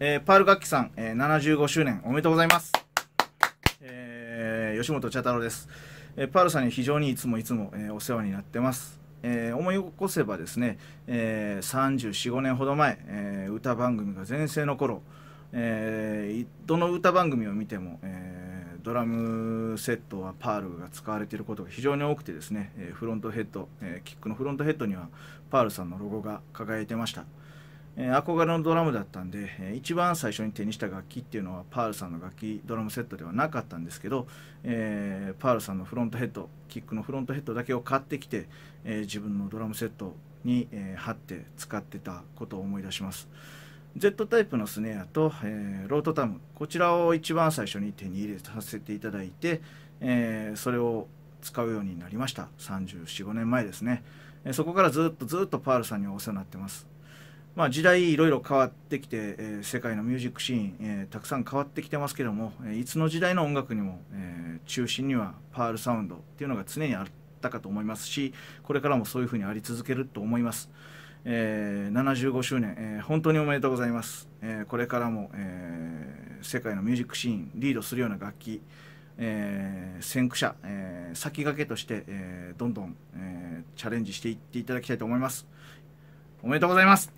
えー、パール楽器さん、えー、75周年おめでとうございます。えー、吉本茶太郎です。えー、パールさんに非常にいつもいつも、えー、お世話になってます。えー、思い起こせばですね、えー、34、5年ほど前、えー、歌番組が全盛の頃、えー、どの歌番組を見ても、えー、ドラムセットはパールが使われていることが非常に多くてですね、えー、フロントヘッド、えー、キックのフロントヘッドにはパールさんのロゴが輝いてました。え憧れのドラムだったんで、え一番最初に手にした楽器っていうのはパールさんの楽器ドラムセットではなかったんですけど、えー、パールさんのフロントヘッドキックのフロントヘッドだけを買ってきて、え自分のドラムセットに、え貼って使ってたことを思い出します Z タイプのスネアと、えロートタムこちらを一番最初に手に入れさせていただいて、えそれを使うようになりました345年前ですね、えそこからずっとずっとパールさんにお世話になってますまあ、時代いろいろ変わってきて、えー、世界のミュージックシーン、えー、たくさん変わってきてますけども、えー、いつの時代の音楽にも、え中心にはパールサウンドっていうのが常にあったかと思いますしこれからもそういうふうにあり続けると思います。え75周年、え本当におめでとうございます。えこれからも、え世界のミュージックシーンリードするような楽器、えー、先駆者、え先駆けとして、えどんどん、えチャレンジしていっていただきたいと思います。おめでとうございます。